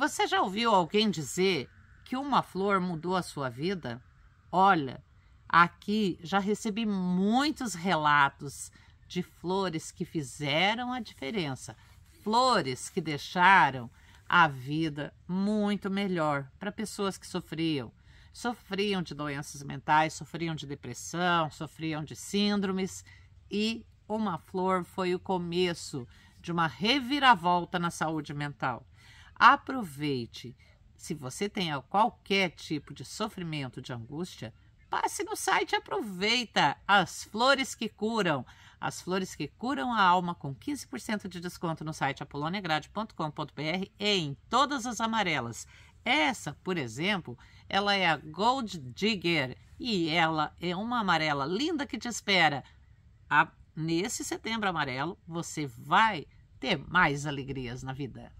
Você já ouviu alguém dizer que uma flor mudou a sua vida? Olha, aqui já recebi muitos relatos de flores que fizeram a diferença, flores que deixaram a vida muito melhor para pessoas que sofriam. Sofriam de doenças mentais, sofriam de depressão, sofriam de síndromes e uma flor foi o começo de uma reviravolta na saúde mental. Aproveite. Se você tem qualquer tipo de sofrimento de angústia, passe no site e aproveita as flores que curam. As flores que curam a alma com 15% de desconto no site apoloniagrade.com.br em todas as amarelas. Essa, por exemplo, ela é a Gold Digger e ela é uma amarela linda que te espera. A, nesse setembro amarelo, você vai ter mais alegrias na vida.